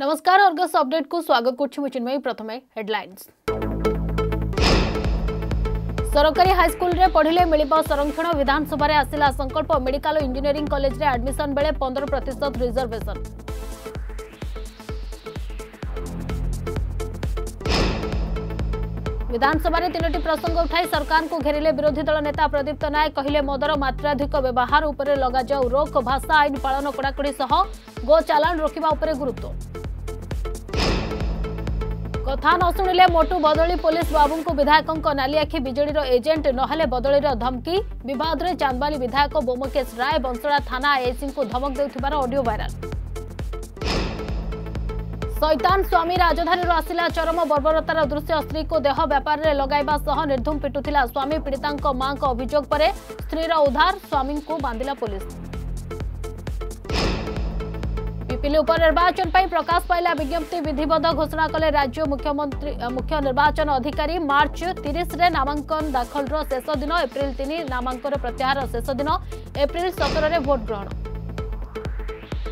नमस्कार Argus update को स्वागत करुच्छी प्रथम हेडलाइंस सरकारी हाईस्कल में पढ़ले मिल संरक्षण विधानसभा आसला संकल्प मेडिकल इंजीनियरिंग कॉलेज में आडमिशन बेले पंदर प्रतिशत रिजर्वेशन विधानसभा तीनो प्रसंग उठाई सरकार को घेरिले विरोधी दल नेता प्रदीप्त नायक कहे मदर मात्राधिक व्यवहार उपर लगा रोक भाषा आईन पालन कड़ाकड़ी गो चालाण रोकवा गुरुत्व तो। তথ ন শুনলে মটউ বদলি পুলিশ বাবু কো বিধায়ক কো নালিয়াখে বিজড়ির এজেন্ট নহলে বদলিৰ ধমকি বিবাদৰ জানবালী বিধায়ক বমকেশ ৰায় বন্তলা থানা এজিং কো ধমক দেউতিবৰ অডিও ভাইৰাল শয়তান স্বামী ৰাজধানীৰ আছিলা চরম বর্বরতাৰ দৃশ্যstri কো দেহ ব্যৱপৰত লগাৱা সহ নিৰ্ধম পিটুতিলা স্বামী পীৰিতাং কো মা কা অভিযোগতৰেstri ৰা উধাৰ স্বামীং কো বান্ধিলা পুলিশ ଆଇପିଏଲ୍ ଉପ ନିର୍ବାଚନ ପାଇଁ ପ୍ରକାଶ ପାଇଲା ବିଜ୍ଞପ୍ତି ବିଧିବଦ୍ଧ ଘୋଷଣା କଲେ ରାଜ୍ୟ ମୁଖ୍ୟମନ୍ତ୍ରୀ ମୁଖ୍ୟ ନିର୍ବାଚନ ଅଧିକାରୀ ମାର୍ଚ୍ଚ ତିରିଶରେ ନାମାଙ୍କନ ଦାଖଲର ଶେଷ ଦିନ ଏପ୍ରିଲ ତିନି ନାମାଙ୍କନ ପ୍ରତ୍ୟାହାର ଶେଷ ଦିନ ଏପ୍ରିଲ ସତରରେ ଭୋଟ ଗ୍ରହଣ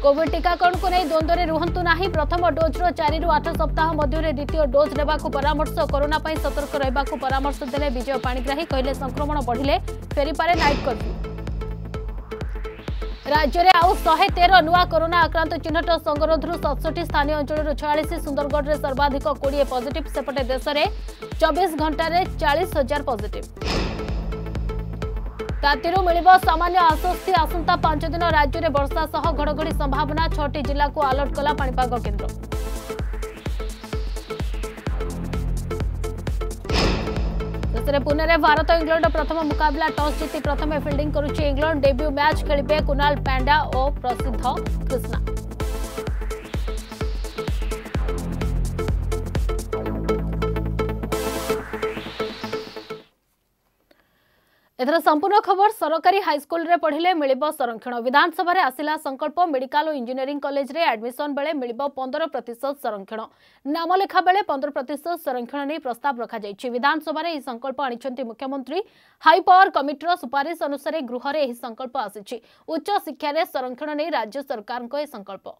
କୋଭିଡ୍ ଟିକାକରଣକୁ ନେଇ ଦ୍ୱନ୍ଦ୍ୱରେ ରୁହନ୍ତୁ ନାହିଁ ପ୍ରଥମ ଡୋଜ୍ର ଚାରିରୁ ଆଠ ସପ୍ତାହ ମଧ୍ୟରେ ଦ୍ୱିତୀୟ ଡୋଜ୍ ନେବାକୁ ପରାମର୍ଶ କରୋନା ପାଇଁ ସତର୍କ ରହିବାକୁ ପରାମର୍ଶ ଦେଲେ ବିଜୟ ପାଣିଗ୍ରାହୀ କହିଲେ ସଂକ୍ରମଣ ବଢ଼ିଲେ ଫେରିପାରେ ନାଇଟ୍ କର୍ଫ୍ୟୁ ରାଜ୍ୟରେ ଆଉ ଶହେ ତେର ନୂଆ କରୋନା ଆକ୍ରାନ୍ତ ଚିହ୍ନଟ ସଙ୍ଗରୋଧରୁ ସତଷଠି ସ୍ଥାନୀୟ ଅଞ୍ଚଳରୁ ଛୟାଳିଶ ସୁନ୍ଦରଗଡ଼ରେ ସର୍ବାଧିକ କୋଡ଼ିଏ ପଜିଟିଭ୍ ସେପଟେ ଦେଶରେ ଚବିଶ ଘଣ୍ଟାରେ ଚାଳିଶ ହଜାର ପଜିଟିଭ୍ ତାତିରୁ ମିଳିବ ସାମାନ୍ୟ ଆଶ୍ୱସ୍ତି ଆସନ୍ତା ପାଞ୍ଚ ଦିନ ରାଜ୍ୟରେ ବର୍ଷା ସହ ଘଡ଼ଘଡ଼ି ସମ୍ଭାବନା ଛଅଟି ଜିଲ୍ଲାକୁ ଆଲର୍ଟ କଲା ପାଣିପାଗ କେନ୍ଦ୍ର हाथ पुणे भारत इंग्लैंड प्रथम मुकाबला टॉस जीती प्रथम फिल्डिंग करुच्च इंग्लैंड डेब्यू मैच खेलते कुनाल पांडा और प्रसिद्ध कृष्णा एथर संपूर्ण खबर सरकारी हाईस्कल पढ़ले मिल संरक्षण विधानसभा आसला संकल्प मेडिकल और इंजीनियरिंग कलेज एडमिशन बेले मिल पंदर प्रतिशत संरक्षण नामलेखा बेले पंदर प्रतिशत संरक्षण नहीं प्रस्ताव रखी विधानसभा संकल्प आनी मुख्यमंत्री कमिटी कमिटर सुपारिश अनुसार गृह से संकल्प आसीच्छे संरक्षण नहीं राज्य सरकार को संकल्प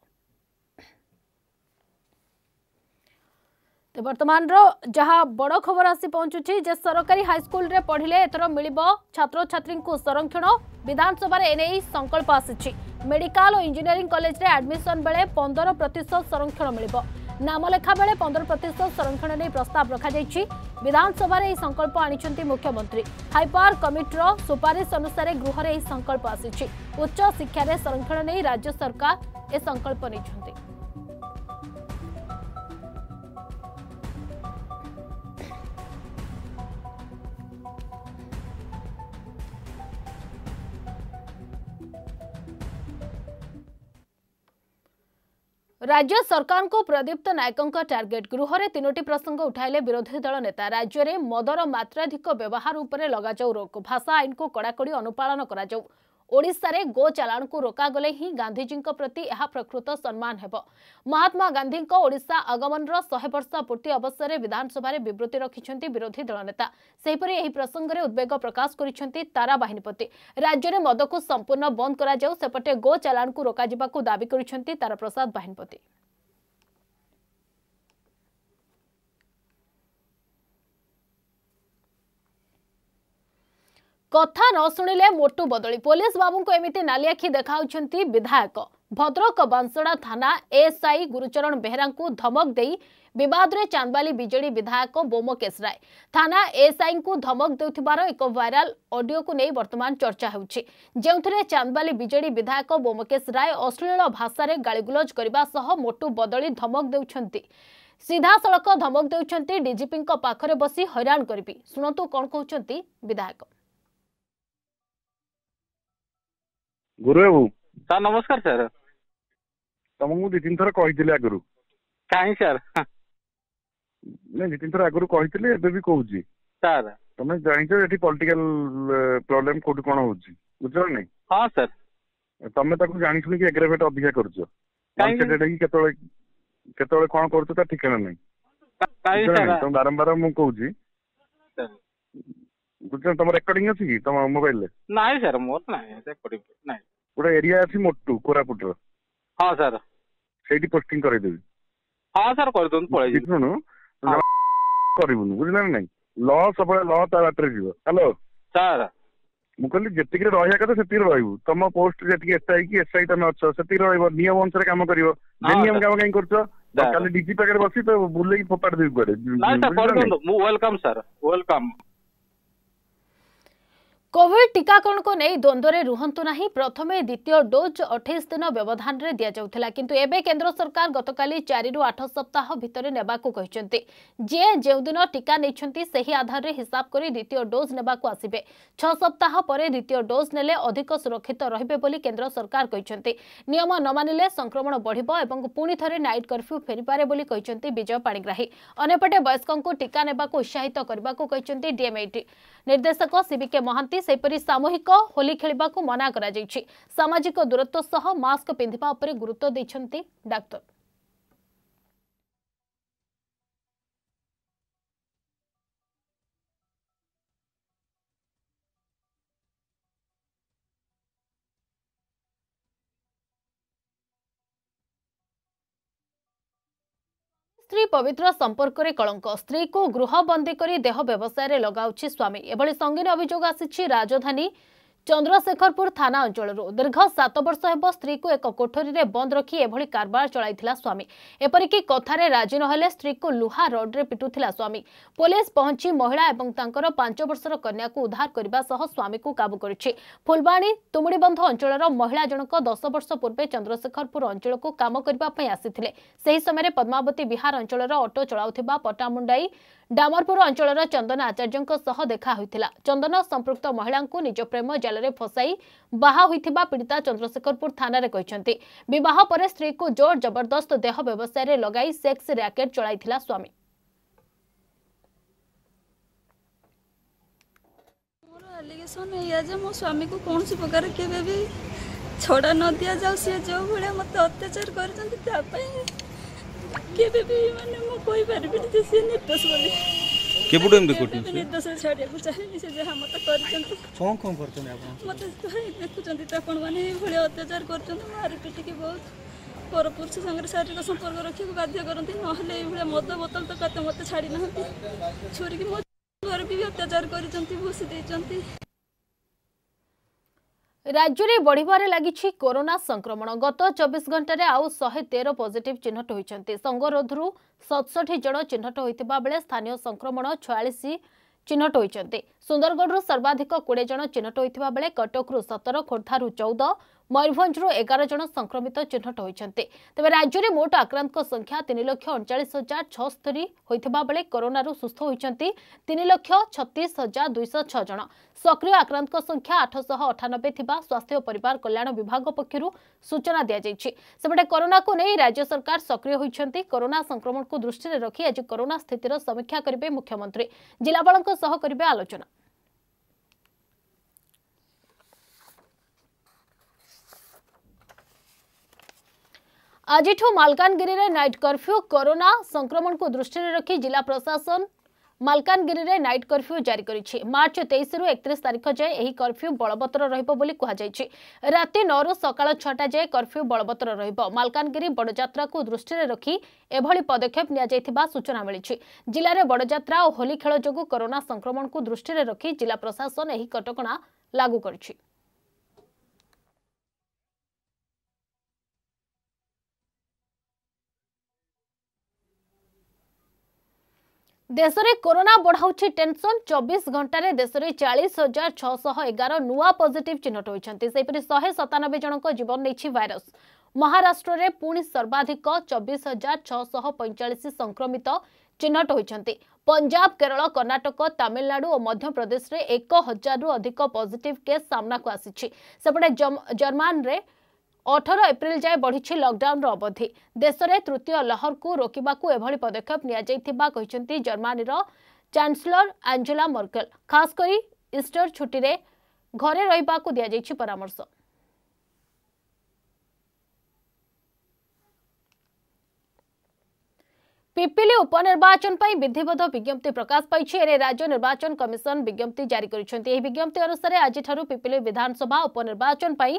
तो बर्तमान जहाँ बड़ खबर आँचुची जे सरकारी हाइस्कल पढ़िले एथर मिल छात्र छात्री को संरक्षण विधानसभा एने संकल्प आसी मेडिकाल और इंजीनियरिंग कॉलेज रे एडमिशन बेले पंदर प्रतिशत संरक्षण मिल नामलेखा बेले पंदर प्रतिशत संरक्षण नहीं प्रस्ताव रखाई विधानसभा संकल्प आनी मुख्यमंत्री हाइपर कमिटर सुपारिश अनुसार गृह संकल्प आसी उच्च शिक्षा संरक्षण नहीं राज्य सरकार ए संकल्प नहीं ରାଜ୍ୟ ସରକାରଙ୍କୁ ପ୍ରଦୀପ୍ତ ନାୟକଙ୍କ ଟାର୍ଗେଟ୍ ଗୃହରେ ତିନୋଟି ପ୍ରସଙ୍ଗ ଉଠାଇଲେ ବିରୋଧୀ ଦଳ ନେତା ରାଜ୍ୟରେ ମଦର ମାତ୍ରାଧିକ ବ୍ୟବହାର ଉପରେ ଲଗାଯାଉ ରୋକ ଭାଷା ଆଇନକୁ କଡ଼ାକଡ଼ି ଅନୁପାଳନ କରାଯାଉ ओडिशारे गो चलाण को रोक गले ही गांधीजी प्रति यह प्रकृत सम्मान हो महात्मा गांधी ओडिशा आगमन रहा वर्ष पूर्ति अवसर में विधानसभा बृत्ति रखिंट विरोधी दल नेता से ही प्रसंग में उद्वेग प्रकाश कर तारा बाहनपति राज्य में मद को संपूर्ण बंद करपटे गो चलाण को रोक दावी कर तारा प्रसाद बाहनपति କଥା ନ ଶୁଣିଲେ ମୋଟୁ ବଦଳି ପୋଲିସ ବାବୁଙ୍କୁ ଏମିତି ନାଲିଆଖି ଦେଖାଉଛନ୍ତି ବିଧାୟକ ଭଦ୍ରକ ବାଂଶଡ଼ା ଥାନା ଏଏସ୍ଆଇ ଗୁରୁଚରଣ ବେହେରାଙ୍କୁ ଧମକ ଦେଇ ବିବାଦରେ ଚାନ୍ଦବାଲି ବିଜେଡି ବିଧାୟକ ବୋମକେଶ ରାୟ ଥାନା ଏଏସ୍ଆଇଙ୍କୁ ଧମକ ଦେଉଥିବାର ଏକ ଭାଇରାଲ ଅଡିଓକୁ ନେଇ ବର୍ତ୍ତମାନ ଚର୍ଚ୍ଚା ହେଉଛି ଯେଉଁଥିରେ ଚାନ୍ଦବାଲି ବିଜେଡି ବିଧାୟକ ବୋମକେଶ ରାୟ ଅଶ୍ଳୀଳ ଭାଷାରେ ଗାଳିଗୁଲଜ କରିବା ସହ ମୋଟୁ ବଦଳି ଧମକ ଦେଉଛନ୍ତି ସିଧାସଳଖ ଧମକ ଦେଉଛନ୍ତି ଡିଜିପିଙ୍କ ପାଖରେ ବସି ହଇରାଣ କରିବି ଶୁଣନ୍ତୁ କ'ଣ କହୁଛନ୍ତି ବିଧାୟକ गुरु बाबू सर नमस्कार सर तुम मु दि तीन थर दिले अगुरु काई सर नै दि तीन थर अगुरु दिले एबे भी कहू जी सर तुम जानि छ एठी पॉलिटिकल प्रॉब्लम कोड कोन हो जी बुझल नै हां सर तुम तक जानि छ कि एग्रेवेट अधिक कर छ काई सर केतले केतले कोन करछ त ठीक नै काई सर तुम बारंबार मु कहू जी ବୁଝୁଛନ୍ତି ତମ ରେକର୍ଡିଂ ଅଛି କି ତମ ମୋବାଇଲରେ ନାଇଁ ସାର୍ ମୋର ନାହିଁ ରେକର୍ଡିଂ ନାହିଁ ଗୋଟେ ଏରିଆ ଅଛି ମୋଟୁ କୋରାପୁଟର ହଁ ସାର୍ ସେଇଠି ପୋଷ୍ଟିଂ କରେଇଦେବି ହଁ ସାର୍ କରିଦିଅନ୍ତୁ ପଳେଇ ଶୁଣୁ କରିବୁନି ବୁଝିଲ ନା ନାଇଁ ଲ ସବୁବେଳେ ଲ ତା ବାଟରେ ଯିବ ହ୍ୟାଲୋ ସାର୍ ମୁଁ କହିଲି ଯେତିକିରେ ରହିବା କଥା ସେତିକି ରହିବୁ ତମ ପୋଷ୍ଟ ଯେତିକି ଏସ୍ଆଇ କି ଏସ୍ଆଇ ତମେ ଅଛ ସେତିକି ରହିବ ନିୟମ ଅନୁସାରେ କାମ କରିବ ନିୟମ କାମ କାହିଁ କରୁଛ କାଲି ଡିଜି ପାଖରେ ବସି ତ ବୁଲେଇକି ଫୋପାଡ଼ି ଦେବି କୁଆଡେ ମୁଁ ୱେଲକମ୍ ସାର୍ ୱେଲକମ୍ କୋଭିଡ୍ ଟିକାକରଣକୁ ନେଇ ଦ୍ୱନ୍ଦ୍ୱରେ ରୁହନ୍ତୁ ନାହିଁ ପ୍ରଥମେ ଦ୍ୱିତୀୟ ଡୋଜ୍ ଅଠେଇଶ ଦିନ ବ୍ୟବଧାନରେ ଦିଆଯାଉଥିଲା କିନ୍ତୁ ଏବେ କେନ୍ଦ୍ର ସରକାର ଗତକାଲି ଚାରିରୁ ଆଠ ସପ୍ତାହ ଭିତରେ ନେବାକୁ କହିଛନ୍ତି ଯିଏ ଯେଉଁଦିନ ଟିକା ନେଇଛନ୍ତି ସେହି ଆଧାରରେ ହିସାବ କରି ଦ୍ୱିତୀୟ ଡୋଜ୍ ନେବାକୁ ଆସିବେ ଛଅ ସପ୍ତାହ ପରେ ଦ୍ୱିତୀୟ ଡୋଜ୍ ନେଲେ ଅଧିକ ସୁରକ୍ଷିତ ରହିବେ ବୋଲି କେନ୍ଦ୍ର ସରକାର କହିଛନ୍ତି ନିୟମ ନ ମାନିଲେ ସଂକ୍ରମଣ ବଢ଼ିବ ଏବଂ ପୁଣି ଥରେ ନାଇଟ୍ କର୍ଫ୍ୟୁ ଫେରିପାରେ ବୋଲି କହିଛନ୍ତି ବିଜୟ ପାଣିଗ୍ରାହୀ ଅନ୍ୟପଟେ ବୟସ୍କଙ୍କୁ ଟିକା ନେବାକୁ ଉତ୍ସାହିତ କରିବାକୁ କହିଛନ୍ତି ଡିଏମ୍ଇଟି ନିର୍ଦ୍ଦେଶକ ସିବିକେ ମହାନ୍ତି ସେହିପରି ସାମୁହିକ ହୋଲି ଖେଳିବାକୁ ମନା କରାଯାଇଛି ସାମାଜିକ ଦୂରତ୍ୱ ସହ ମାସ୍କ ପିନ୍ଧିବା ଉପରେ ଗୁରୁତ୍ୱ ଦେଇଛନ୍ତି ଡାକ୍ତର ସ୍ତ୍ରୀ ପବିତ୍ର ସମ୍ପର୍କରେ କଳଙ୍କ ସ୍ତ୍ରୀକୁ ଗୃହବନ୍ଦୀ କରି ଦେହ ବ୍ୟବସାୟରେ ଲଗାଉଛି ସ୍ୱାମୀ ଏଭଳି ସଙ୍ଗୀନ ଅଭିଯୋଗ ଆସିଛି ରାଜଧାନୀ ଚନ୍ଦ୍ରଶେଖରପୁର ଥାନା ଅଞ୍ଚଳରୁ ଦୀର୍ଘ ସାତ ବର୍ଷ ହେବ ସ୍ତ୍ରୀକୁ ଏକ କୋଠରୀରେ ବନ୍ଦ ରଖି ଏଭଳି କାରବାର ଚଳାଇଥିଲା ସ୍ୱାମୀ ଏପରିକି କଥାରେ ରାଜି ନ ହେଲେ ସ୍ତ୍ରୀକୁ ଲୁହା ରଡ୍ରେ ପିଟୁଥିଲା ସ୍ୱାମୀ ପୋଲିସ ପହଞ୍ଚି ମହିଳା ଏବଂ ତାଙ୍କର ପାଞ୍ଚ ବର୍ଷର କନ୍ୟାକୁ ଉଦ୍ଧାର କରିବା ସହ ସ୍ୱାମୀକୁ କାବୁ କରିଛି ଫୁଲବାଣୀ ତୁମୁଡ଼ିବନ୍ଧ ଅଞ୍ଚଳର ମହିଳା ଜଣକ ଦଶ ବର୍ଷ ପୂର୍ବେ ଚନ୍ଦ୍ରଶେଖରପୁର ଅଞ୍ଚଳକୁ କାମ କରିବା ପାଇଁ ଆସିଥିଲେ ସେହି ସମୟରେ ପଦ୍ମାବତୀ ବିହାର ଅଞ୍ଚଳର ଅଟୋ ଚଳାଉଥିବା ପଟାମୁଣ୍ଡାଇ ଡାମରପୁର ଅଞ୍ଚଳର ଚନ୍ଦନ ଆଚାର୍ଯ୍ୟଙ୍କ ସହ ଦେଖା ହୋଇଥିଲା ଚନ୍ଦନ ସମ୍ପୃକ୍ତ ମହିଳାଙ୍କୁ ନିଜ ପ୍ରେମ ଜାଲରେ ଫସାଇ ବାହା ହୋଇଥିବା ପୀଡ଼ିତା ଚନ୍ଦ୍ରଶେଖରପୁର ଥାନାରେ କହିଛନ୍ତି ବିବାହ ପରେ ସ୍ତ୍ରୀକୁ ଜୋର ଜବରଦସ୍ତ ଦେହ ବ୍ୟବସାୟରେ ଲଗାଇ ସେକ୍ସ ର୍ୟାକେଟ୍ ଚଳାଇଥିଲା ସ୍ୱାମୀ ଆଲିଗେସନ୍ ଏଇଆ ଯେ ମୋ ସ୍ୱାମୀକୁ କୌଣସି ପ୍ରକାର କେବେ ବି ଛଡ଼ା ନ ଦିଆଯାଉ ସିଏ ଯେଉଁ ଭଳିଆ ମୋତେ ଅତ୍ୟାଚାର କରିଛନ୍ତି ତା ପାଇଁ କେବେ ବି ମାନେ ମୁଁ କହିପାରିବିନି ଯେ ସେ ନିର୍ଦ୍ଦୋଷ ବୋଲି କେବେଠୁ ଏମିତି କରୁଛନ୍ତି ନିର୍ଦ୍ଦୋଷ ଛାଡ଼ିବାକୁ ଚାହେଁନି ସେ ଯାହା ମୋତେ କରିଛନ୍ତି କ'ଣ କ'ଣ କରିଛନ୍ତି ଆପଣ ମୋତେ ଦେଖୁଛନ୍ତି ତ ଆପଣମାନେ ଏଇଭଳି ଅତ୍ୟାଚାର କରୁଛନ୍ତି ମାରି ପିଟିକି ବହୁତ ପର ପୁରୁଷ ସାଙ୍ଗରେ ଶାରୀରିକ ସମ୍ପର୍କ ରଖିବାକୁ ବାଧ୍ୟ କରନ୍ତି ନହେଲେ ଏଇଭଳିଆ ମଦ ବୋତଲ ତ କାତ ମୋତେ ଛାଡ଼ି ନାହାନ୍ତି ଛୁରୀକି ମୋ ଘରେ ବି ଅତ୍ୟାଚାର କରିଛନ୍ତି ଭୁସି ଦେଇଛନ୍ତି ରାଜ୍ୟରେ ବଢ଼ିବାରେ ଲାଗିଛି କରୋନା ସଂକ୍ରମଣ ଗତ ଚବିଶ ଘଣ୍ଟାରେ ଆଉ ଶହେ ତେର ପଜିଟିଭ୍ ଚିହ୍ନଟ ହୋଇଛନ୍ତି ସଙ୍ଗରୋଧରୁ ସତଷଠି ଜଣ ଚିହ୍ନଟ ହୋଇଥିବା ବେଳେ ସ୍ଥାନୀୟ ସଂକ୍ରମଣ ଛୟାଳିଶ ଚିହ୍ନଟ ହୋଇଛନ୍ତି ସୁନ୍ଦରଗଡ଼ରୁ ସର୍ବାଧିକ କୋଡ଼ିଏ ଜଣ ଚିହ୍ନଟ ହୋଇଥିବା ବେଳେ କଟକରୁ ସତର ଖୋର୍ଦ୍ଧାରୁ ଚଉଦ ମୟୂରଭଞ୍ଜରୁ ଏଗାର ଜଣ ସଂକ୍ରମିତ ଚିହ୍ନଟ ହୋଇଛନ୍ତି ତେବେ ରାଜ୍ୟରେ ମୋଟ ଆକ୍ରାନ୍ତଙ୍କ ସଂଖ୍ୟା ତିନି ଲକ୍ଷ ଅଣଚାଳିଶ ହଜାର ଛଅସ୍ତରୀ ହୋଇଥିବା ବେଳେ କରୋନାରୁ ସୁସ୍ଥ ହୋଇଛନ୍ତି ତିନି ଲକ୍ଷ ଛତିଶ ହଜାର ଦୁଇଶହ ଛଅ ଜଣ ସକ୍ରିୟ ଆକ୍ରାନ୍ତଙ୍କ ସଂଖ୍ୟା ଆଠଶହ ଅଠାନବେ ଥିବା ସ୍ୱାସ୍ଥ୍ୟ ଓ ପରିବାର କଲ୍ୟାଣ ବିଭାଗ ପକ୍ଷରୁ ସୂଚନା ଦିଆଯାଇଛି ସେପଟେ କରୋନାକୁ ନେଇ ରାଜ୍ୟ ସରକାର ସକ୍ରିୟ ହୋଇଛନ୍ତି କରୋନା ସଂକ୍ରମଣକୁ ଦୃଷ୍ଟିରେ ରଖି ଆଜି କରୋନା ସ୍ଥିତିର ସମୀକ୍ଷା କରିବେ ମୁଖ୍ୟମନ୍ତ୍ରୀ ଜିଲ୍ଲାପାଳଙ୍କ ସହ କରିବେ ଆଲୋଚନା ଆଜିଠୁ ମାଲକାନଗିରିରେ ନାଇଟ୍ କର୍ଫ୍ୟୁ କରୋନା ସଂକ୍ରମଣକୁ ଦୃଷ୍ଟିରେ ରଖି ଜିଲ୍ଲା ପ୍ରଶାସନ ମାଲକାନଗିରିରେ ନାଇଟ୍ କର୍ଫ୍ୟୁ ଜାରି କରିଛି ମାର୍ଚ୍ଚ ତେଇଶରୁ ଏକତିରିଶ ତାରିଖ ଯାଏଁ ଏହି କର୍ଫ୍ୟୁ ବଳବତ୍ତର ରହିବ ବୋଲି କୁହାଯାଇଛି ରାତି ନଅରୁ ସକାଳ ଛଅଟା ଯାଏଁ କର୍ଫ୍ୟୁ ବଳବତ୍ତର ରହିବ ମାଲକାନଗିରି ବଡ଼ଯାତ୍ରାକୁ ଦୃଷ୍ଟିରେ ରଖି ଏଭଳି ପଦକ୍ଷେପ ନିଆଯାଇଥିବା ସୂଚନା ମିଳିଛି ଜିଲ୍ଲାରେ ବଡ଼ଯାତ୍ରା ଓ ହୋଲି ଖେଳ ଯୋଗୁଁ କରୋନା ସଂକ୍ରମଣକୁ ଦୃଷ୍ଟିରେ ରଖି ଜିଲ୍ଲା ପ୍ରଶାସନ ଏହି କଟକଣା ଲାଗୁ କରିଛି ଦେଶରେ କରୋନା ବଢ଼ାଉଛି ଟେନସନ୍ ଚବିଶ ଘଣ୍ଟାରେ ଦେଶରେ ଚାଳିଶ ହଜାର ଛଅଶହ ଏଗାର ନୂଆ ପଜିଟିଭ୍ ଚିହ୍ନଟ ହୋଇଛନ୍ତି ସେହିପରି ଶହେ ସତାନବେ ଜଣଙ୍କ ଜୀବନ ନେଇଛି ଭାଇରସ୍ ମହାରାଷ୍ଟ୍ରରେ ପୁଣି ସର୍ବାଧିକ ଚବିଶ ହଜାର ଛଅଶହ ପଇଁଚାଳିଶ ସଂକ୍ରମିତ ଚିହ୍ନଟ ହୋଇଛନ୍ତି ପଞ୍ଜାବ କେରଳ କର୍ଣ୍ଣାଟକ ତାମିଲନାଡୁ ଓ ମଧ୍ୟପ୍ରଦେଶରେ ଏକ ହଜାରରୁ ଅଧିକ ପଜିଟିଭ୍ କେସ୍ ସାମ୍ନାକୁ ଆସିଛି ସେପଟେ ଜର୍ମାନରେ ଅଠର ଏପ୍ରିଲ ଯାଏଁ ବଢ଼ିଛି ଲକଡାଉନର ଅବଧି ଦେଶରେ ତୃତୀୟ ଲହରକୁ ରୋକିବାକୁ ଏଭଳି ପଦକ୍ଷେପ ନିଆଯାଇଥିବା କହିଛନ୍ତି ଜର୍ମାନୀର ଚାନ୍ସେଲର ଆଞ୍ଜେଲା ମର୍କେଲ ଖାସ୍ କରି ଇଷ୍ଟର ଛୁଟିରେ ଘରେ ରହିବାକୁ ଦିଆଯାଇଛି ପରାମର୍ଶ পিপিলি উপনির্বাচন পাই বিধিবদ্ধ বিজ্ঞপ্তি প্রকাশ পাইছে এনে রাজ্য নির্বাচন কমিশন বিজ্ঞপ্তি জারি করেছেন এই বিজ্ঞপ্তি অনুসারে আজিঠার পিপিলি বিধানসভা উপনির্বাচন পাই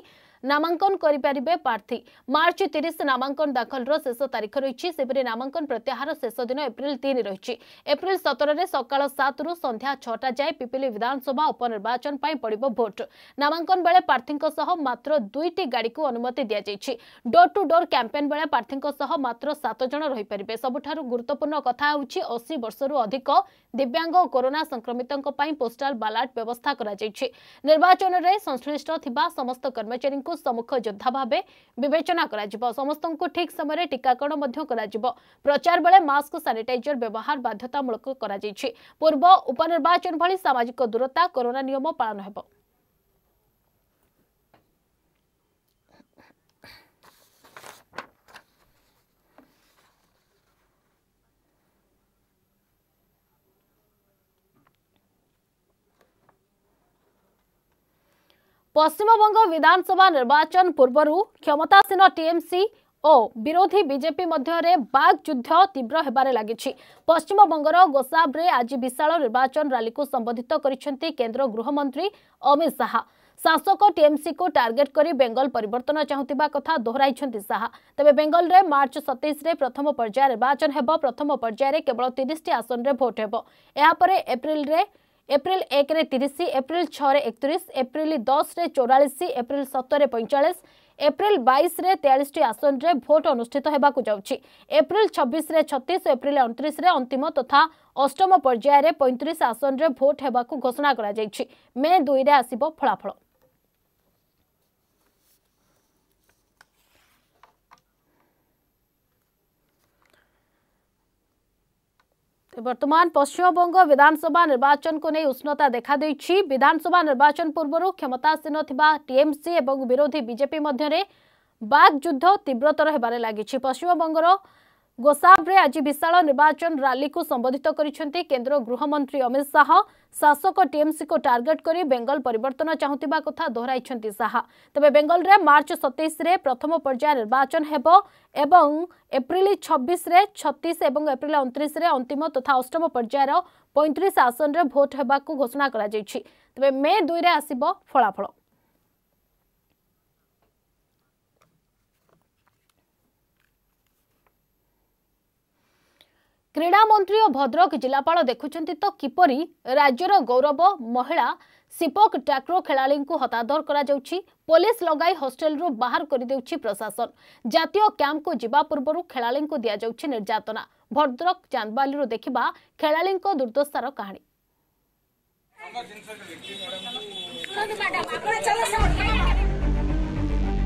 ନାମାଙ୍କନ କରିପାରିବେ ପ୍ରାର୍ଥୀ ମାର୍ଚ୍ଚ ତିରିଶ ନାମାଙ୍କନ ଦାଖଲର ଶେଷ ତାରିଖ ରହିଛି ସେପରି ନାମାଙ୍କନ ପ୍ରତ୍ୟାହାର ଶେଷ ଦିନ ଏପ୍ରିଲ ତିନି ରହିଛି ଏପ୍ରିଲ ସତରରେ ସକାଳ ସାତରୁ ସନ୍ଧ୍ୟା ଛଅଟା ଯାଏଁ ପିପିଲି ବିଧାନସଭା ଉପନିର୍ବାଚନ ପାଇଁ ପଡ଼ିବ ଭୋଟ୍ ନାମାଙ୍କନ ବେଳେ ପ୍ରାର୍ଥୀଙ୍କ ସହ ମାତ୍ର ଦୁଇଟି ଗାଡ଼ିକୁ ଅନୁମତି ଦିଆଯାଇଛି ଡୋର୍ ଟୁ ଡୋର୍ କ୍ୟାମ୍ପେନ୍ ବେଳେ ପ୍ରାର୍ଥୀଙ୍କ ସହ ମାତ୍ର ସାତ ଜଣ ରହିପାରିବେ ସବୁଠାରୁ ଗୁରୁତ୍ୱପୂର୍ଣ୍ଣ କଥା ହେଉଛି ଅଶୀ ବର୍ଷରୁ ଅଧିକ ଦିବ୍ୟାଙ୍ଗ ଓ କରୋନା ସଂକ୍ରମିତଙ୍କ ପାଇଁ ପୋଷ୍ଟାଲ ବାଲାଟ ବ୍ୟବସ୍ଥା କରାଯାଇଛି ନିର୍ବାଚନରେ ସଂଶ୍ଳିଷ୍ଟ ଥିବା ସମସ୍ତ କର୍ମଚାରୀ ମାନଙ୍କୁ ସମ୍ମୁଖ ଯୋଦ୍ଧା ଭାବେ ବିବେଚନା କରାଯିବ ସମସ୍ତଙ୍କୁ ଠିକ୍ ସମୟରେ ଟିକାକରଣ ମଧ୍ୟ କରାଯିବ ପ୍ରଚାର ବେଳେ ମାସ୍କ ସାନିଟାଇଜର ବ୍ୟବହାର ବାଧ୍ୟତାମୂଳକ କରାଯାଇଛି ପୂର୍ବ ଉପନିର୍ବାଚନ ଭଳି ସାମାଜିକ ଦୂରତା କରୋନା ନିୟମ ପାଳନ ହେବ পশ্চিমবঙ্গ বিধানসভা নির্বাচন পূর্বরু ক্ষমতাসীন টিএমসি ଓ ବିରୋଧୀ ବିଜେପି ମଧ୍ୟରେ ବାକ୍ ଯୁଦ୍ଧ ତୀବ୍ର ହେବାରେ ଲାଗିଛି ପଶ୍ଚିମବଙ୍ଗର ଗୋସାବରେ ଆଜି ବିଶାଳ ନିର୍ବାଚନ ରାଲିକୁ ସମ୍ବୋଧିତ କରିଛନ୍ତି କେନ୍ଦ୍ର ଗୃହମନ୍ତ୍ରୀ ଅମିତ ଶାହା ଶାସକ ଟିଏମ୍ସିକୁ ଟାର୍ଗେଟ୍ କରି ବେଙ୍ଗଲ ପରିବର୍ତ୍ତନ ଚାହୁଁଥିବା କଥା ଦୋହରାଇଛନ୍ତି ଶାହା ତେବେ ବେଙ୍ଗଲରେ ମାର୍ଚ୍ଚ ସତେଇଶରେ ପ୍ରଥମ ପର୍ଯ୍ୟାୟ ନିର୍ବାଚନ ହେବ ପ୍ରଥମ ପର୍ଯ୍ୟାୟରେ କେବଳ ତିରିଶଟି ଆସନରେ ଭୋଟ୍ ହେବ ଏହାପରେ ଏପ୍ରିଲରେ ଏପ୍ରିଲ ଏକରେ ତିରିଶ ଏପ୍ରିଲ ଛଅରେ ଏକତିରିଶ ଏପ୍ରିଲ ଦଶରେ ଚଉରାଳିଶ ଏପ୍ରିଲ ସତରରେ ପଇଁଚାଳିଶ ଏପ୍ରିଲ ବାଇଶରେ ତେୟାଳିଶଟି ଆସନରେ ଭୋଟ ଅନୁଷ୍ଠିତ ହେବାକୁ ଯାଉଛି ଏପ୍ରିଲ ଛବିଶରେ ଛତିଶ ଓ ଏପ୍ରିଲ ଅଣତିରିଶରେ ଅନ୍ତିମ ତଥା ଅଷ୍ଟମ ପର୍ଯ୍ୟାୟରେ ପଇଁତିରିଶ ଆସନରେ ଭୋଟ ହେବାକୁ ଘୋଷଣା କରାଯାଇଛି ମେ ଦୁଇରେ ଆସିବ ଫଳାଫଳ বর্তমান পশ্চিমবঙ্গ বিধানসভা নির্বাচন কো নে উষ্ণতা দেখা দেচি বিধানসভা নির্বাচন পূর্বর ক্ষমতা সিনো থিবা টিএমসি এবগ বিরোধী বিজেপি মধ্যে রে বাগ যুদ্ধ তীব্রতর হেবারে লাগিচি পশ্চিমবঙ্গর ଗୋସାବରେ ଆଜି ବିଶାଳ ନିର୍ବାଚନ ରାଲିକୁ ସମ୍ବୋଧିତ କରିଛନ୍ତି କେନ୍ଦ୍ର ଗୃହମନ୍ତ୍ରୀ ଅମିତ ଶାହ ଶାସକ ଟିଏମ୍ସିକୁ ଟାର୍ଗେଟ୍ କରି ବେଙ୍ଗଲ ପରିବର୍ତ୍ତନ ଚାହୁଁଥିବା କଥା ଦୋହରାଇଛନ୍ତି ଶାହା ତେବେ ବେଙ୍ଗଲରେ ମାର୍ଚ୍ଚ ସତେଇଶରେ ପ୍ରଥମ ପର୍ଯ୍ୟାୟ ନିର୍ବାଚନ ହେବ ଏବଂ ଏପ୍ରିଲ ଛବିଶରେ ଛତିଶ ଏବଂ ଏପ୍ରିଲ ଅଣତିରିଶରେ ଅନ୍ତିମ ତଥା ଅଷ୍ଟମ ପର୍ଯ୍ୟାୟର ପଇଁତିରିଶ ଆସନରେ ଭୋଟ୍ ହେବାକୁ ଘୋଷଣା କରାଯାଇଛି ତେବେ ମେ ଦୁଇରେ ଆସିବ ଫଳାଫଳ କ୍ରୀଡ଼ାମନ୍ତ୍ରୀ ଓ ଭଦ୍ରକ ଜିଲ୍ଲାପାଳ ଦେଖୁଛନ୍ତି ତ କିପରି ରାଜ୍ୟର ଗୌରବ ମହିଳା ସିପକ୍ ଟ୍ୟାକ୍ରୋ ଖେଳାଳିଙ୍କୁ ହତାଦର କରାଯାଉଛି ପୋଲିସ ଲଗାଇ ହଷ୍ଟେଲରୁ ବାହାର କରିଦେଉଛି ପ୍ରଶାସନ ଜାତୀୟ କ୍ୟାମ୍ପକୁ ଯିବା ପୂର୍ବରୁ ଖେଳାଳିଙ୍କୁ ଦିଆଯାଉଛି ନିର୍ଯାତନା ଭଦ୍ରକ ଚାନ୍ଦବାଲିରୁ ଦେଖିବା ଖେଳାଳିଙ୍କ ଦୁର୍ଦ୍ଦଶାର କାହାଣୀ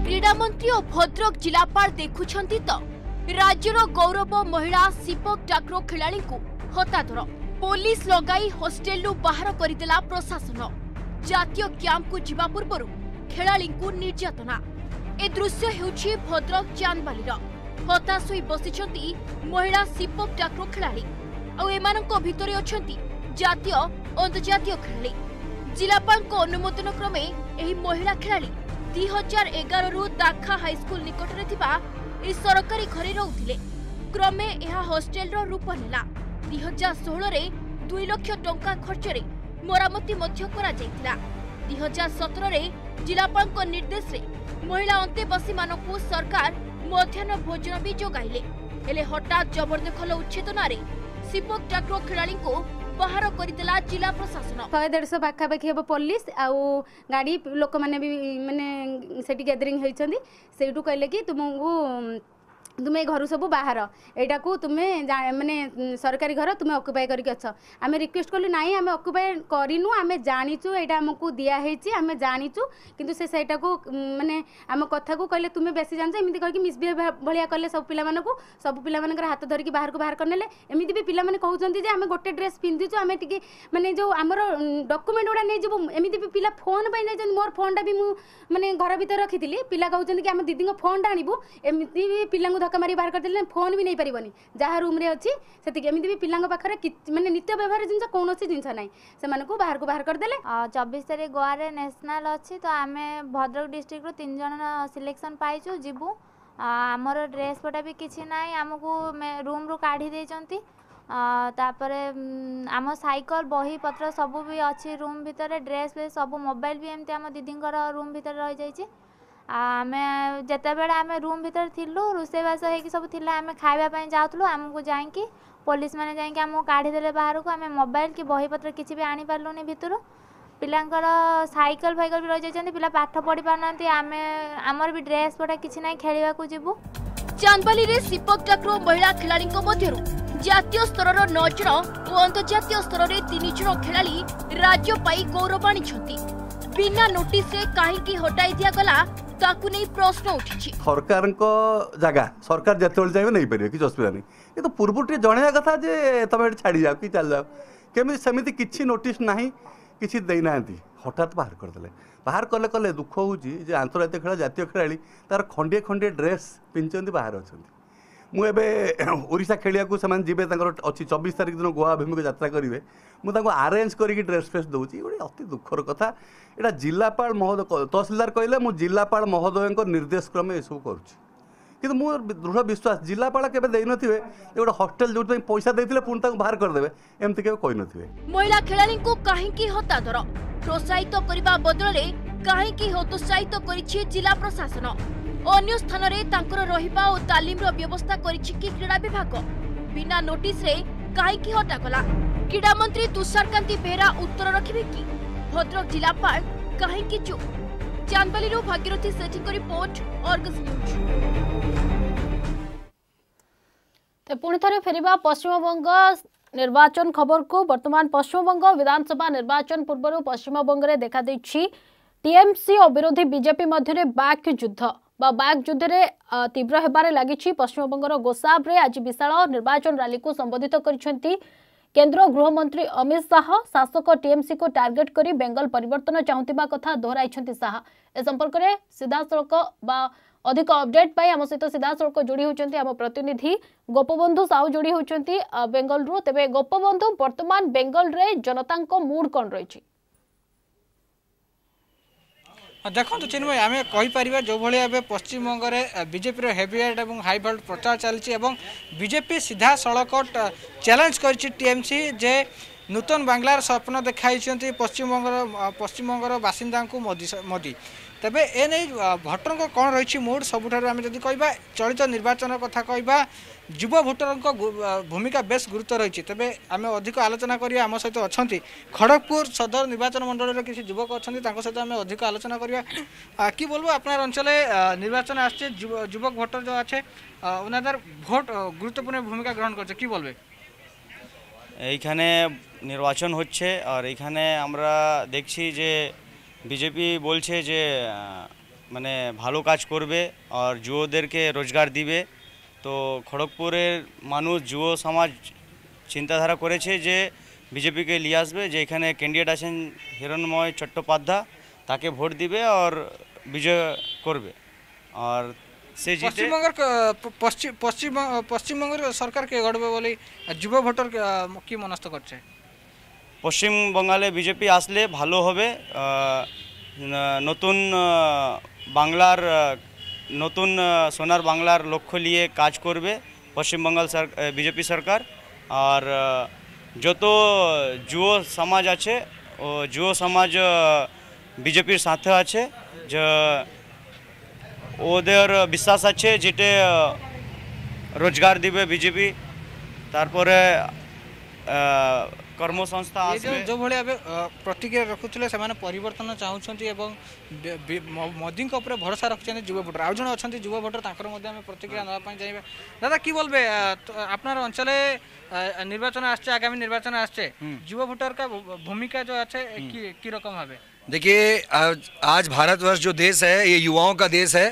କ୍ରୀଡ଼ାମନ୍ତ୍ରୀ ଓ ଭଦ୍ରକ ଜିଲ୍ଲାପାଳ ଦେଖୁଛନ୍ତି ତ রাজ্যর গৌরব মহিলা শিপক ডাক্র খেলাড়ি হতাধর পুলিশ লগাই হস্টেলু বাহার করে প্রশাসন জাতীয় ক্যাম্পু যা পূর্ব খেলাড়ি নির্যাতনা এ দৃশ্য হচ্ছে ভদ্রক চান্দবালির হতাশ হয়ে বসিছেন মহিলা শিপক ডাক্র খেলাড়ি আমান ভিতরে অনেক জাতীয় অন্তর্জাতীয় খেলাড়ি জেলাপাল অনুমোদন ক্রমে এই মহিলা খেলাড়ি দুই হাজার এগারু দাখা হাইস্কুল নিকটরে এই সরকারি ঘরে রহুলে ক্রমে এহা হস্টেলর রূপ নেলা দুই হাজার ষোলরে দুই লক্ষ টঙ্কা খরচরে মরামতি মধ্য করা যাইতিলা দুই হাজার সতেরে জেলাপালঙ্ক নির্দেশে মহিলা অন্তেবাসী মানুষ সরকার মধ্যাহ্ন ভোজন বি যোগাইলে ହେଲେ ହଠାତ୍ ଜବରଦଖଲ ଉଚ୍ଛେଦନାରେ ଶିବକ ଠାକୁର ଖେଳାଳିଙ୍କୁ ବାହାର କରିଦେଲା ଜିଲ୍ଲା ପ୍ରଶାସନ ଶହେ ଦେଢ଼ଶହ ପାଖାପାଖି ହେବ ପୋଲିସ ଆଉ ଗାଡ଼ି ଲୋକମାନେ ବି ମାନେ ସେଠି ଗ୍ୟାଦରିଂ ହୋଇଛନ୍ତି ସେଇଠୁ କହିଲେ କି ତୁମକୁ তুমি ঘর সব বাহার এইটাকু তুমি মানে সরকারি ঘর তুমি অকুপাই করি অছ আমি রিকোয়েস্ট কলু না আমি অকুপাই করিনু আমি জাঁচু এইটা আমি দিয়া হয়েছি আমি জাঁচু কিন্তু সে সেইটা মানে আমার কথা কহিলে তুমি বেশি জাঁচ এমনি কী মিসবিহেভ ভাইয়া কলে সব পিলা সব পিলা হাত ধরিক বাহারক বাহার করে এমনি বি পিলা কুমার যে আমি গোটে ড্রেস পিঁধিছু আমি টিকি মানে যে আমার ডকুমেন্ট গুড়া নিয়ে যাবু এমনি বি পিলা ফোন পাই নেই মোর ফোনটা বি মানে ঘর ভিতরে রাখি পিলা কুমার কি আমার দিদি ফোনটা আনবু এমনি পিলা ଧକ୍କା ମାରି ବାହାର କରିଦେଲେ ଫୋନ୍ ବି ନେଇପାରିବନି ଯାହା ରୁମ୍ରେ ଅଛି ସେତିକି ଏମିତି ବି ପିଲାଙ୍କ ପାଖରେ ମାନେ ନିତ୍ୟ ବ୍ୟବହାର ଜିନିଷ କୌଣସି ଜିନିଷ ନାହିଁ ସେମାନଙ୍କୁ ବାହାରକୁ ବାହାର କରିଦେଲେ ଚବିଶ ତାରିଖ ଗୋଆରେ ନ୍ୟାସନାଲ୍ ଅଛି ତ ଆମେ ଭଦ୍ରକ ଡିଷ୍ଟ୍ରିକ୍ଟରୁ ତିନି ଜଣ ସିଲେକ୍ସନ୍ ପାଇଛୁ ଯିବୁ ଆମର ଡ୍ରେସ୍ ପଟା ବି କିଛି ନାହିଁ ଆମକୁ ରୁମ୍ରୁ କାଢ଼ି ଦେଇଛନ୍ତି ତାପରେ ଆମ ସାଇକେଲ ବହିପତ୍ର ସବୁ ବି ଅଛି ରୁମ୍ ଭିତରେ ଡ୍ରେସ୍ ଫ୍ରେସ୍ ସବୁ ମୋବାଇଲ ବି ଏମିତି ଆମ ଦିଦିଙ୍କର ରୁମ୍ ଭିତରେ ରହିଯାଇଛି ଆମେ ଯେତେବେଳେ ଆମେ ରୁମ୍ ଭିତରେ ଥିଲୁ ରୋଷେଇବାସ ହେଇକି ସବୁ ଥିଲା ଆମେ ଖାଇବା ପାଇଁ ଯାଉଥିଲୁ ଆମକୁ ଯାଇକି ପୋଲିସମାନେ ଯାଇକି ଆମକୁ କାଢ଼ିଦେଲେ ବାହାରକୁ ଆମେ ମୋବାଇଲ୍ କି ବହିପତ୍ର କିଛି ବି ଆଣିପାରିଲୁନି ଭିତରୁ ପିଲାଙ୍କର ସାଇକେଲ ଫାଇକେଲ ବି ରହିଯାଇଛନ୍ତି ପିଲା ପାଠ ପଢ଼ି ପାରୁନାହାନ୍ତି ଆମେ ଆମର ବି ଡ୍ରେସ୍ ପଟା କିଛି ନାହିଁ ଖେଳିବାକୁ ଯିବୁ ଚାନ୍ଦବାଲିରେ ସିପକ ଠାକୁର ମହିଳା ଖେଳାଳିଙ୍କ ମଧ୍ୟରୁ ଜାତୀୟ ସ୍ତରର ନଅ ଜଣ ଓ ଅନ୍ତର୍ଜାତୀୟ ସ୍ତରରେ ତିନି ଜଣ ଖେଳାଳି ରାଜ୍ୟ ପାଇଁ ଗୌରବ ଆଣିଛନ୍ତି ବିନା ନୋଟିସରେ କାହିଁକି ହଟାଇ ଦିଆଗଲା ତାକୁ ନେଇ ପ୍ରଶ୍ନ ଉଠିଛି ସରକାରଙ୍କ ଜାଗା ସରକାର ଯେତେବେଳେ ଚାହିଁବେ ନେଇପାରିବେ କିଛି ଅସୁବିଧା ନାହିଁ କିନ୍ତୁ ପୂର୍ବରୁ ଟିକେ ଜଣେଇବା କଥା ଯେ ତମେ ଏଠି ଛାଡ଼ିଯାଅ କି ଚାଲିଯାଅ କେମିତି ସେମିତି କିଛି ନୋଟିସ୍ ନାହିଁ କିଛି ଦେଇନାହାନ୍ତି ହଠାତ୍ ବାହାର କରିଦେଲେ ବାହାର କଲେ କଲେ ଦୁଃଖ ହେଉଛି ଯେ ଆନ୍ତର୍ଜାତୀୟ ଖେଳ ଜାତୀୟ ଖେଳାଳି ତା'ର ଖଣ୍ଡିଏ ଖଣ୍ଡିଏ ଡ୍ରେସ୍ ପିନ୍ଧିଛନ୍ତି ବାହାରେ ଅଛନ୍ତି ମୁଁ ଏବେ ଓଡ଼ିଶା ଖେଳିବାକୁ ସେମାନେ ଯିବେ ତାଙ୍କର ଅଛି ଚବିଶ ତାରିଖ ଦିନ ଗୋଆ ଅଭିମୁଖେ ଯାତ୍ରା କରିବେ ମୁଁ ତାଙ୍କୁ ଆରେଞ୍ଜ କରିକି ଡ୍ରେସ୍ ଫ୍ରେସ୍ ଦେଉଛି ଗୋଟେ ଅତି ଦୁଃଖର କଥା ଏଇଟା ଜିଲ୍ଲାପାଳ ମହୋଦୟ ତହସିଲଦାର କହିଲେ ମୁଁ ଜିଲ୍ଲାପାଳ ମହୋଦୟଙ୍କ ନିର୍ଦ୍ଦେଶ କ୍ରମେ ଏସବୁ କରୁଛି କିନ୍ତୁ ମୁଁ ଦୃଢ଼ ବିଶ୍ୱାସ ଜିଲ୍ଲାପାଳ କେବେ ଦେଇନଥିବେ ଗୋଟେ ହଷ୍ଟେଲ ଯେଉଁଥିପାଇଁ ପଇସା ଦେଇଥିଲେ ପୁଣି ତାଙ୍କୁ ବାହାର କରିଦେବେ ଏମିତି କେବେ କହିନଥିବେ ମହିଳା ଖେଳାଳିଙ୍କୁ କାହିଁକି ହତାଦର ପ୍ରୋତ୍ସାହିତ କରିବା ବଦଳରେ କାହିଁକି ହତୋତ୍ସାହିତ କରିଛି ଜିଲ୍ଲା ପ୍ରଶାସନ अन्य स्थान में रहा और तालीम व्यवस्था कर क्रीड़ा विभाग बिना नोटिस रे कहीं हटाकला क्रीड़ा मंत्री तुषारकांति बेहरा उत्तर रखे कि भद्रक जिलापा कहीं चुप चांदवाली भाग्यरथी सेठी की रिपोर्ट फेरवा पश्चिम बंग निर्वाचन खबर को वर्तमान पश्चिमबंग विधानसभा निर्वाचन पूर्व पश्चिमबंगे देखादी टीएमसी और विरोधी बीजेपी मध्य बैक युद्ध बाग युद्ध तीव्र होबार लगी पश्चिमबंग गोसाब्रे आज विशाल निर्वाचन राली को संबोधित कर केन्द्र गृहमंत्री अमित शाह शासक टीएमसी को टार्गेट करी बेंगल पर चाहूबा कथा दोहर शाह ए संपर्क में सीधासख अधिक अपडेट पाई आम सहित सीधासख जोड़ी होती आम प्रतिनिधि गोपबंधु साहू जोड़ी होती बेंगल रू तेज गोपबंधु बर्तमान बेंगल रे जनता मुड कौन रही ଦେଖନ୍ତୁ ଚିନ୍ମୟ ଆମେ କହିପାରିବା ଯେଉଁଭଳି ଏବେ ପଶ୍ଚିମବଙ୍ଗରେ ବିଜେପିର ହେଭିୱେଟ୍ ଏବଂ ହାଇଭୋଲ୍ଟ ପ୍ରଚାର ଚାଲିଛି ଏବଂ ବିଜେପି ସିଧାସଳଖ ଚ୍ୟାଲେଞ୍ଜ କରିଛି ଟିଏମ୍ସି ଯେ ନୂତନ ବାଙ୍ଗଲାର ସ୍ୱପ୍ନ ଦେଖାଇଛନ୍ତି ପଶ୍ଚିମବଙ୍ଗର ପଶ୍ଚିମବଙ୍ଗର ବାସିନ୍ଦାଙ୍କୁ ମୋଦି ମୋଦି ତେବେ ଏ ନେଇ ଭୋଟରଙ୍କ କ'ଣ ରହିଛି ମୁଡ୍ ସବୁଠାରୁ ଆମେ ଯଦି କହିବା ଚଳିତ ନିର୍ବାଚନ କଥା କହିବା যুব ভোটর ভূমিকা বেশ গুরুত্ব রয়েছে তবে আমি অধিক আলোচনা করি আমার সহ অনেক খড়গপুর সদর নির্বাচন ମଣ୍ଡଳୀର কিছু যুবক অনেক সহ আমি অধিক আলোচনা ଆଲୋଚନା কি বলবো আপনার অঞ্চলে নির্বাচন আসছে যুবক ভোটর যা আছে ওনাদের ভোট গুরুত্বপূর্ণ ভূমিকা গ্রহণ করছে কি বলবে এইখানে নির্বাচন হচ্ছে আর এইখানে আমরা দেখছি যে বিজেপি বলছে যে মানে ভালো কাজ করবে আর যুবদেরকে রোজগার দিবে তো খড়গপুরের মানুষ যুব সমাজ চিন্তাধারা করেছে যে বিজেপিকে নিয়ে আসবে যে এখানে ক্যান্ডিডেট আছেন হিরণময় চট্টোপাধ্যায় তাকে ভোট দিবে আর বিজয় করবে আর সে পশ্চিমবঙ্গের পশ্চিম পশ্চিমবঙ্গের সরকারকে গড়বে বলে যুব ভোটার কি মনস্থ করছে পশ্চিম বিজেপি আসলে ভালো হবে নতুন বাংলার নতুন সোনার বাংলার লক্ষ্য নিয়ে কাজ করবে পশ্চিমবঙ্গাল বিজেপি সরকার আর যত যুব সমাজ আছে ও যুব সমাজ বিজেপির সাথে আছে যে ওদের বিশ্বাস আছে যেটা রোজগার দিবে বিজেপি তারপরে কর্মসংস্থা जो भले प्रतिक्रिया रखुले से परिवर्तन चाहते मोदी भरोसा रखुच्च युव भोटर आज जन अच्छा युव भोटर तक प्रतिक्रिया नापी चाहिए दादा कि बोलबे अपनार अंचल निर्वाचन आसचे आगामी निर्वाचन आसचे युव भोटर का भूमिका जो अच्छे की, रकम है देखिए आज भारतवर्ष जो देश है ये युवाओं का देश है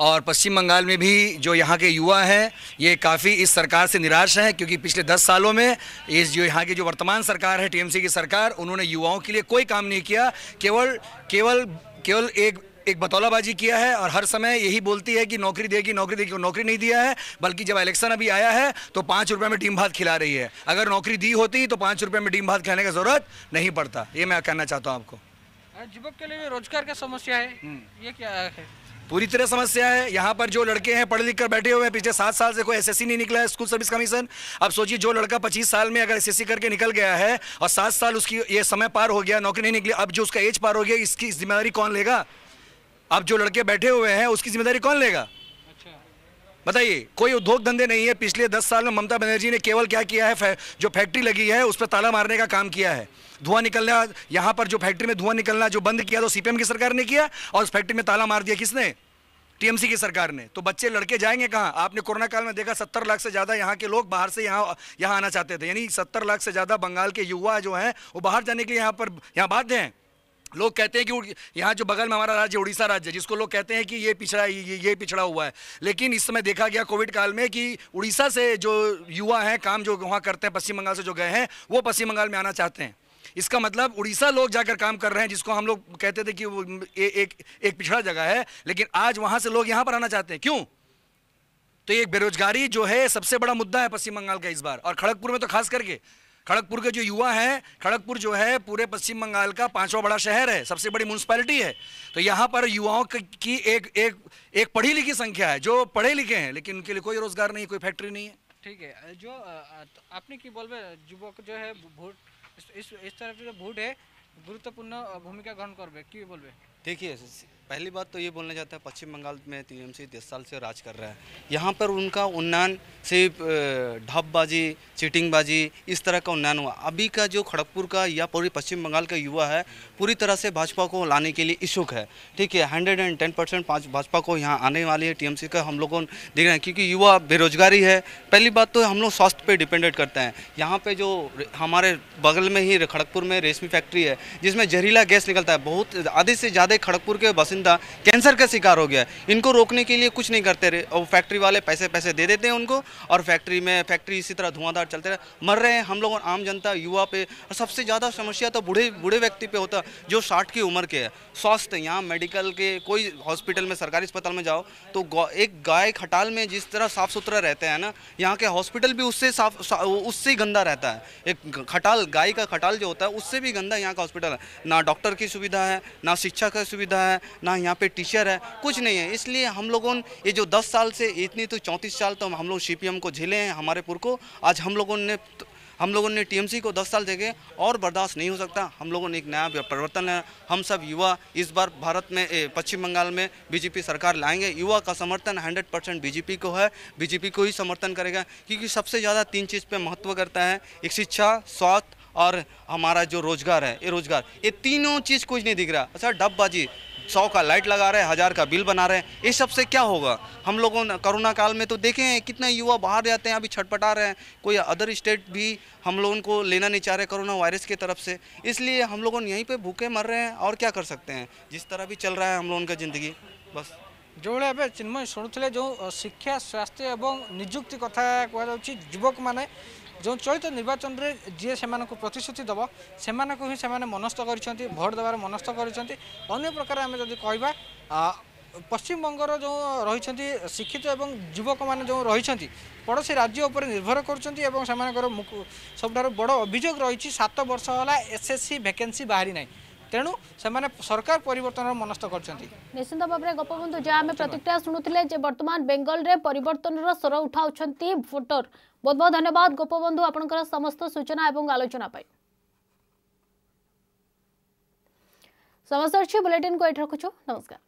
और पश्चिम बंगाल में भी जो यहाँ के युवा हैं ये काफ़ी इस सरकार से निराश हैं क्योंकि पिछले दस सालों में इस जो यहाँ की जो वर्तमान सरकार है टीएमसी की सरकार उन्होंने युवाओं के लिए कोई काम नहीं किया केवल केवल केवल एक एक बतौलाबाजी किया है और हर समय यही बोलती है कि नौकरी देगी नौकरी देगी नौकरी नहीं दिया है बल्कि जब इलेक्शन अभी आया है तो पाँच रुपये में टीम भात खिला रही है अगर नौकरी दी होती तो पाँच रुपये में टीम भात खिलाने का जरूरत नहीं पड़ता ये मैं कहना चाहता हूँ आपको युवक के लिए रोजगार का समस्या है हम्म। ये क्या है पूरी तरह समस्या है यहाँ पर जो लड़के हैं पढ़ लिख कर बैठे हुए हैं पिछले सात साल से कोई एसएससी नहीं निकला है स्कूल सर्विस कमीशन अब सोचिए जो लड़का पच्चीस साल में अगर एसएससी करके निकल गया है और सात साल उसकी ये समय पार हो गया नौकरी नहीं निकली अब जो उसका एज पार हो गया इसकी जिम्मेदारी कौन लेगा अब जो लड़के बैठे हुए हैं उसकी जिम्मेदारी कौन लेगा बताइए कोई उद्योग धंधे नहीं है पिछले दस साल में ममता बनर्जी ने केवल क्या किया है फै, जो फैक्ट्री लगी है उस पर ताला मारने का काम किया है धुआं निकलना यहाँ पर जो फैक्ट्री में धुआं निकलना जो बंद किया तो सीपीएम की सरकार ने किया और उस फैक्ट्री में ताला मार दिया किसने टीएमसी की सरकार ने तो बच्चे लड़के जाएंगे कहाँ आपने कोरोना काल में देखा सत्तर लाख से ज़्यादा यहाँ के लोग बाहर से यहाँ यहाँ आना चाहते थे यानी सत्तर लाख से ज़्यादा बंगाल के युवा जो हैं वो बाहर जाने के लिए यहाँ पर यहाँ बाध्य हैं लोग कहते हैं कि यहाँ जो बगल में हमारा राज्य उड़ीसा राज्य जिसको लोग कहते हैं कि ये पिछड़ा ये, ये पिछड़ा हुआ है लेकिन इस समय देखा गया कोविड काल में कि उड़ीसा से जो युवा हैं काम जो वहाँ करते हैं पश्चिम बंगाल से जो गए हैं वो पश्चिम बंगाल में आना चाहते हैं इसका मतलब उड़ीसा लोग जाकर काम कर रहे हैं जिसको हम लोग कहते थे कि वो ए, एक एक पिछड़ा जगह है लेकिन आज वहाँ से लोग यहाँ पर आना चाहते हैं क्यों तो ये बेरोजगारी जो है सबसे बड़ा मुद्दा है पश्चिम बंगाल का इस बार और खड़गपुर में तो खास करके खड़गपुर के जो युवा हैं खड़गपुर जो है पूरे पश्चिम बंगाल का पांचवा बड़ा शहर है सबसे बड़ी म्यूनसिपैलिटी है तो यहाँ पर युवाओं की एक एक एक पढ़ी लिखी संख्या है जो पढ़े लिखे हैं लेकिन उनके लिए कोई रोजगार नहीं कोई फैक्ट्री नहीं है ठीक है जो तो आपने की रहे युवक जो है भूट इस इस तरफ जो भोट है गुरुत्वपूर्ण भूमिका ग्रहण करबे की बोलबे देखिए पहली बात तो ये बोलना चाहते हैं पश्चिम बंगाल में टीएमसी दस साल से राज कर रहा है यहाँ पर उनका उन्नयन सिर्फ ढपबाजी चीटिंगबाजी इस तरह का उन्नयन हुआ अभी का जो खड़गपुर का या पूरी पश्चिम बंगाल का युवा है पूरी तरह से भाजपा को लाने के लिए इच्छुक है ठीक है hundred and ten percent Bhajpa को यहाँ आने वाली है टी का हम लोगों देख रहे हैं क्योंकि युवा बेरोजगारी है पहली बात तो हम लोग स्वास्थ्य पर डिपेंडेंट करते हैं यहाँ पर जो हमारे बगल में ही खड़गपुर में रेशमी फैक्ट्री है जिसमें जहरीला गैस निकलता है बहुत आधे से ज़्यादा खड़गपुर के बासिंदा बाशिंदा कैंसर का शिकार हो गया है इनको रोकने के लिए कुछ नहीं करते रहे और फैक्ट्री वाले पैसे पैसे दे देते हैं उनको और फैक्ट्री में फैक्ट्री इसी तरह धुआंधार चलते रहे मर रहे हैं हम लोग आम जनता युवा पे और सबसे ज़्यादा समस्या तो बूढ़े बूढ़े व्यक्ति पे होता जो साठ की उम्र के है स्वास्थ्य यहाँ मेडिकल के कोई हॉस्पिटल में सरकारी अस्पताल में जाओ तो एक गाय खटाल में जिस तरह साफ़ सुथरा रहते हैं ना यहाँ के हॉस्पिटल भी उससे साफ उससे ही गंदा रहता है एक खटाल गाय का खटाल जो होता है उससे भी गंदा यहाँ का हॉस्पिटल है ना डॉक्टर की सुविधा है ना शिक्षा का सुविधा है ना यहाँ पे टीचर है कुछ नहीं है इसलिए हम लोगों ने ये जो दस साल से इतनी तो चौंतीस साल तो हम लोग सी को झेले हैं हमारे पुर को आज हम लोगों ने हम लोगों ने टीएमसी को 10 साल देंगे और बर्दाश्त नहीं हो सकता हम लोगों ने एक नया परिवर्तन है हम सब युवा इस बार भारत में पश्चिम बंगाल में बीजेपी सरकार लाएंगे युवा का समर्थन 100 परसेंट बीजेपी को है बीजेपी को ही समर्थन करेगा क्योंकि सबसे ज़्यादा तीन चीज़ पे महत्व करता है एक शिक्षा स्वास्थ्य और हमारा जो रोजगार है ये रोजगार ये तीनों चीज़ कुछ नहीं दिख रहा अच्छा डब्बाजी सौ का लाइट लगा रहे हैं हज़ार का बिल बना रहे हैं इस सब से क्या होगा हम लोगों ने कोरोना काल में तो देखे हैं कितने युवा बाहर जाते हैं अभी छटपटा रहे हैं कोई अदर स्टेट भी हम लोगों को लेना नहीं चाह रहे कोरोना वायरस की तरफ से इसलिए हम लोगों ने यहीं पर भूखे मर रहे हैं और क्या कर सकते हैं जिस तरह भी चल रहा है हम लोगों का ज़िंदगी बस ଯେଉଁଭଳି ଏବେ ଚିନ୍ମୟ ଶୁଣୁଥିଲେ जो शिक्षा स्वास्थ्य एवं ନିଯୁକ୍ତି कथा କୁହାଯାଉଛି मैंने ଯେଉଁ ଚଳିତ ନିର୍ବାଚନରେ ଯିଏ ସେମାନଙ୍କୁ ପ୍ରତିଶ୍ରୁତି ଦେବ ସେମାନଙ୍କୁ ହିଁ ସେମାନେ ମନସ୍ଥ କରିଛନ୍ତି ଭୋଟ୍ ଦେବାର ମନସ୍ଥ କରିଛନ୍ତି ଅନ୍ୟ ପ୍ରକାର ଆମେ ଯଦି କହିବା ପଶ୍ଚିମବଙ୍ଗର ଯେଉଁ ରହିଛନ୍ତି ଶିକ୍ଷିତ ଏବଂ ଯୁବକମାନେ ଯେଉଁ ରହିଛନ୍ତି ପଡ଼ୋଶୀ ରାଜ୍ୟ ଉପରେ ନିର୍ଭର କରୁଛନ୍ତି ଏବଂ ସେମାନଙ୍କର ସବୁଠାରୁ ବଡ଼ ଅଭିଯୋଗ ରହିଛି ସାତ ବର୍ଷ ହେଲା ଏସ୍ଏସ୍ସି ଭେକେନ୍ସି ବାହାରି ନାହିଁ ତେଣୁ ସେମାନେ ସରକାର ପରିବର୍ତ୍ତନର ମନସ୍ଥ କରିଛନ୍ତି ନିଶ୍ଚିତ ଭାବରେ ଗୋପବନ୍ଧୁ ଯାହା ଆମେ ପ୍ରତିକ୍ରିୟା ଶୁଣୁଥିଲେ ଯେ ବର୍ତ୍ତମାନ ବେଙ୍ଗଲରେ ପରିବର୍ତ୍ତନର ସ୍ୱର ଉଠାଉଛନ୍ତି ଭୋଟର ବହୁତ ବହୁତ ଧନ୍ୟବାଦ ଗୋପବନ୍ଧୁ ଆପଣଙ୍କର ସମସ୍ତ ସୂଚନା ଏବଂ ଆଲୋଚନା ପାଇଁ ସମସ୍ତ ଅଛି ବୁଲେଟିନ୍କୁ ଏଠି ରଖୁଛୁ ନମସ୍କାର